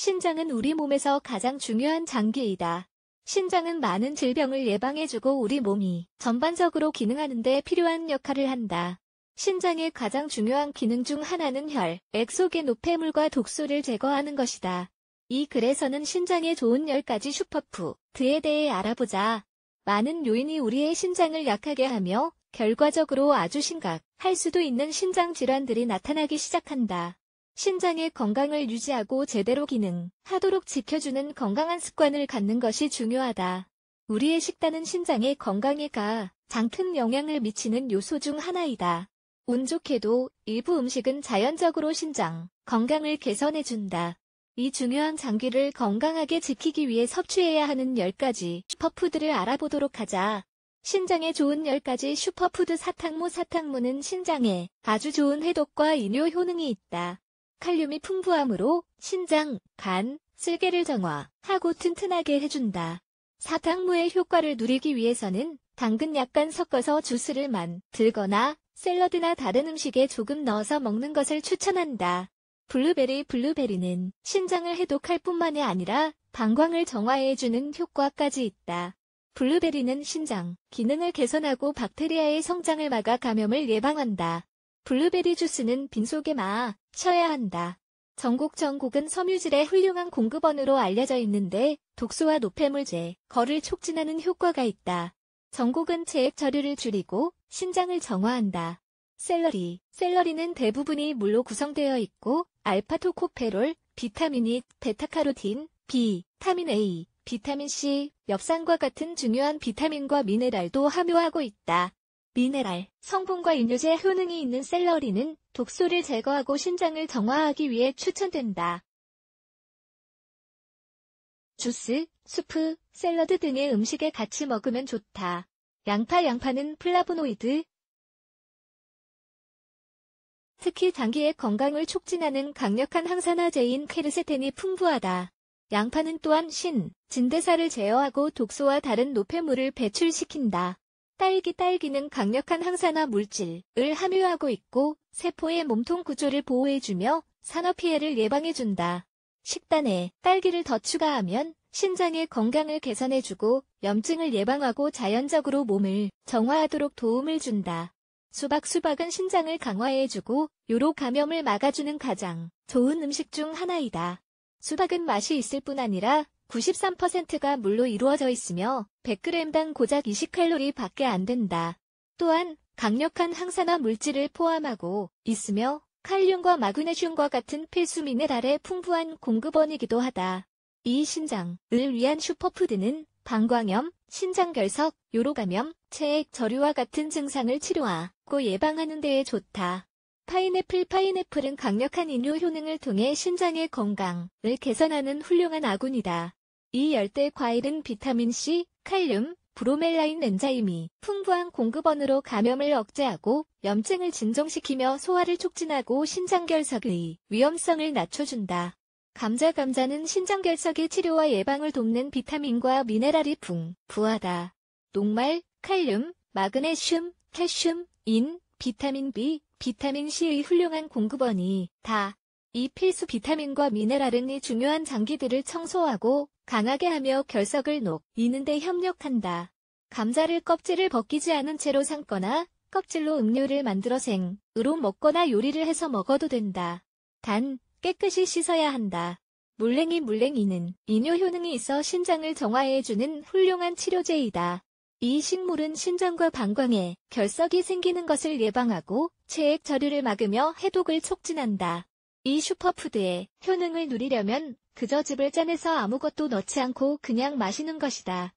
신장은 우리 몸에서 가장 중요한 장기이다. 신장은 많은 질병을 예방해주고 우리 몸이 전반적으로 기능하는 데 필요한 역할을 한다. 신장의 가장 중요한 기능 중 하나는 혈, 액 속의 노폐물과 독소를 제거하는 것이다. 이 글에서는 신장에 좋은 10가지 슈퍼푸드에 대해 알아보자. 많은 요인이 우리의 신장을 약하게 하며 결과적으로 아주 심각할 수도 있는 신장 질환들이 나타나기 시작한다. 신장의 건강을 유지하고 제대로 기능하도록 지켜주는 건강한 습관을 갖는 것이 중요하다. 우리의 식단은 신장의 건강에 가장 큰 영향을 미치는 요소 중 하나이다. 운 좋게도 일부 음식은 자연적으로 신장 건강을 개선해준다. 이 중요한 장기를 건강하게 지키기 위해 섭취해야 하는 10가지 슈퍼푸드를 알아보도록 하자. 신장에 좋은 10가지 슈퍼푸드 사탕무 사탕무는 신장에 아주 좋은 해독과 이뇨 효능이 있다. 칼륨이 풍부함으로 신장, 간, 쓸개를 정화하고 튼튼하게 해준다. 사탕무의 효과를 누리기 위해서는 당근 약간 섞어서 주스를 만들거나 샐러드나 다른 음식에 조금 넣어서 먹는 것을 추천한다. 블루베리 블루베리는 신장을 해독할 뿐만이 아니라 방광을 정화해주는 효과까지 있다. 블루베리는 신장 기능을 개선하고 박테리아의 성장을 막아 감염을 예방한다. 블루베리 주스는 빈속에 마셔야 한다. 전국 전곡은 섬유질의 훌륭한 공급원으로 알려져 있는데 독소와 노폐물제, 거를 촉진하는 효과가 있다. 전곡은 제액 저류를 줄이고 신장을 정화한다. 샐러리 샐러리는 대부분이 물로 구성되어 있고 알파토코페롤, 비타민 E, 베타카로틴, B, 타민 A, 비타민 C, 엽산과 같은 중요한 비타민과 미네랄도 함유하고 있다. 미네랄, 성분과 인유제 효능이 있는 샐러리는 독소를 제거하고 신장을 정화하기 위해 추천된다. 주스, 수프, 샐러드 등의 음식에 같이 먹으면 좋다. 양파 양파는 플라보노이드, 특히 당기의 건강을 촉진하는 강력한 항산화제인 케르세텐이 풍부하다. 양파는 또한 신, 진대사를 제어하고 독소와 다른 노폐물을 배출시킨다. 딸기 딸기는 강력한 항산화 물질을 함유하고 있고 세포의 몸통 구조를 보호해주며 산업 피해를 예방해준다. 식단에 딸기를 더 추가하면 신장의 건강을 개선해주고 염증을 예방하고 자연적으로 몸을 정화하도록 도움을 준다. 수박 수박은 신장을 강화해주고 요로 감염을 막아주는 가장 좋은 음식 중 하나이다. 수박은 맛이 있을 뿐 아니라 93%가 물로 이루어져 있으며 100g당 고작 20칼로리 밖에 안 된다. 또한 강력한 항산화 물질을 포함하고 있으며 칼륨과 마그네슘과 같은 필수 미네랄의 풍부한 공급원이기도 하다. 이 신장을 위한 슈퍼푸드는 방광염, 신장결석, 요로감염, 체액 저류와 같은 증상을 치료하고 예방하는 데에 좋다. 파인애플 파인애플은 강력한 인류 효능을 통해 신장의 건강을 개선하는 훌륭한 아군이다. 이 열대 과일은 비타민C, 칼륨, 브로멜라인 엔자임이 풍부한 공급원으로 감염을 억제하고 염증을 진정시키며 소화를 촉진하고 신장결석의 위험성을 낮춰준다. 감자 감자는 신장결석의 치료와 예방을 돕는 비타민과 미네랄이 풍부하다. 녹말, 칼륨, 마그네슘, 칼슘, 인, 비타민 B, 비타민 C의 훌륭한 공급원이 다. 이 필수 비타민과 미네랄은 이 중요한 장기들을 청소하고 강하게 하며 결석을 녹이는데 협력한다. 감자를 껍질을 벗기지 않은 채로 삶거나 껍질로 음료를 만들어 생으로 먹거나 요리를 해서 먹어도 된다. 단, 깨끗이 씻어야 한다. 물랭이물랭이는 이뇨 효능이 있어 신장을 정화해주는 훌륭한 치료제이다. 이 식물은 신장과 방광에 결석이 생기는 것을 예방하고 체액 저류를 막으며 해독을 촉진한다. 이 슈퍼푸드의 효능을 누리려면 그저 즙을 짜내서 아무것도 넣지 않고 그냥 마시는 것이다.